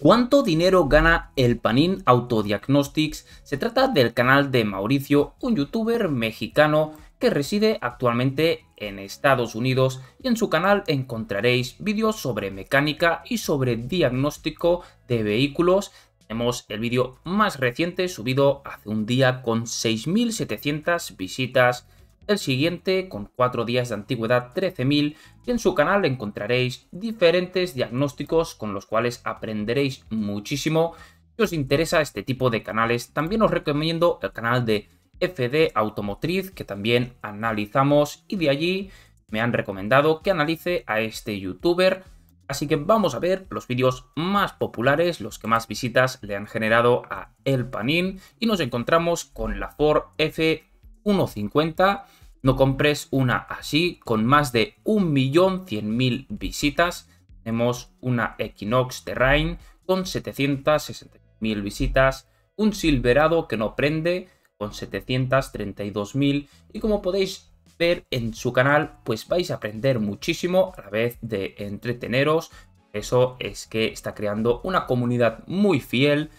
¿Cuánto dinero gana el Panin Autodiagnostics? Se trata del canal de Mauricio, un youtuber mexicano que reside actualmente en Estados Unidos y en su canal encontraréis vídeos sobre mecánica y sobre diagnóstico de vehículos. Tenemos el vídeo más reciente subido hace un día con 6.700 visitas el siguiente con cuatro días de antigüedad 13.000 y en su canal encontraréis diferentes diagnósticos con los cuales aprenderéis muchísimo. Si os interesa este tipo de canales, también os recomiendo el canal de FD Automotriz que también analizamos y de allí me han recomendado que analice a este youtuber. Así que vamos a ver los vídeos más populares, los que más visitas le han generado a El Panín y nos encontramos con la Ford F150 no compres una así con más de 1.100.000 visitas. Tenemos una Equinox Terrain con 760.000 visitas, un Silverado que no prende con 732.000 y como podéis ver en su canal pues vais a aprender muchísimo a la vez de entreteneros. Eso es que está creando una comunidad muy fiel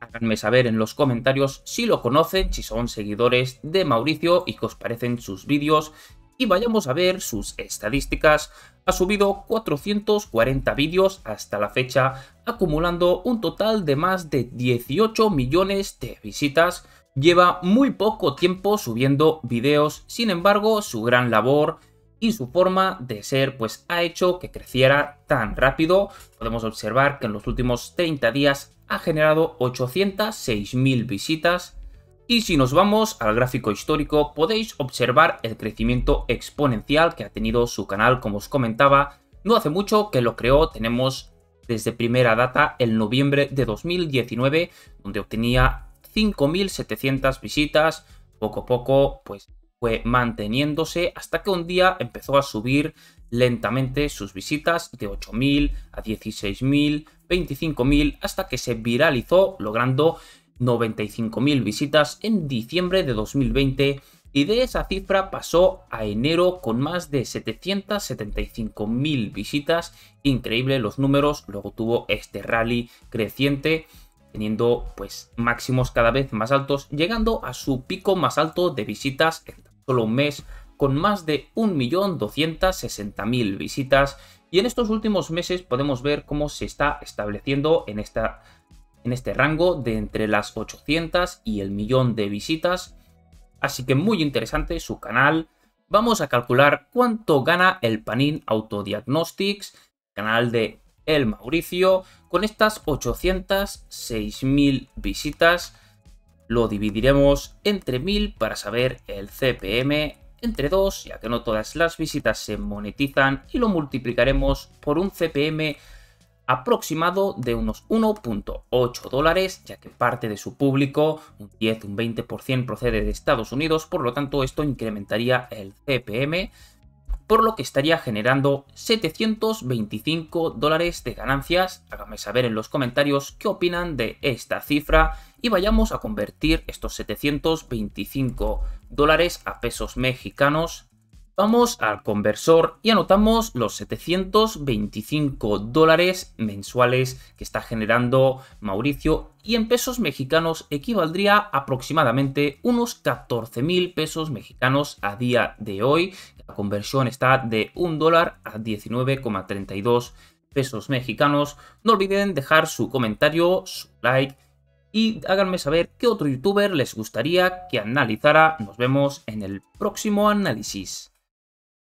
Háganme saber en los comentarios si lo conocen, si son seguidores de Mauricio y que os parecen sus vídeos. Y vayamos a ver sus estadísticas. Ha subido 440 vídeos hasta la fecha, acumulando un total de más de 18 millones de visitas. Lleva muy poco tiempo subiendo vídeos, sin embargo su gran labor y su forma de ser pues ha hecho que creciera tan rápido. Podemos observar que en los últimos 30 días ha generado 806.000 visitas y si nos vamos al gráfico histórico podéis observar el crecimiento exponencial que ha tenido su canal como os comentaba. No hace mucho que lo creó, tenemos desde primera data el noviembre de 2019 donde obtenía 5.700 visitas. Poco a poco pues fue manteniéndose hasta que un día empezó a subir lentamente sus visitas de 8.000 a 16.000, 25.000, hasta que se viralizó logrando 95.000 visitas en diciembre de 2020 y de esa cifra pasó a enero con más de 775.000 visitas. Increíble los números, luego tuvo este rally creciente teniendo pues máximos cada vez más altos, llegando a su pico más alto de visitas solo mes con más de 1.260.000 visitas y en estos últimos meses podemos ver cómo se está estableciendo en, esta, en este rango de entre las 800 y el millón de visitas. Así que muy interesante su canal. Vamos a calcular cuánto gana el Panin Autodiagnostics, canal de El Mauricio, con estas 806.000 visitas. Lo dividiremos entre 1000 para saber el CPM, entre 2 ya que no todas las visitas se monetizan y lo multiplicaremos por un CPM aproximado de unos 1.8 dólares, ya que parte de su público, un 10, un 20% procede de Estados Unidos, por lo tanto esto incrementaría el CPM por lo que estaría generando 725 dólares de ganancias. Háganme saber en los comentarios qué opinan de esta cifra y vayamos a convertir estos 725 dólares a pesos mexicanos. Vamos al conversor y anotamos los 725 dólares mensuales que está generando Mauricio y en pesos mexicanos equivaldría aproximadamente unos 14 mil pesos mexicanos a día de hoy. La conversión está de 1 dólar a 19,32 pesos mexicanos. No olviden dejar su comentario, su like y háganme saber qué otro youtuber les gustaría que analizara. Nos vemos en el próximo análisis.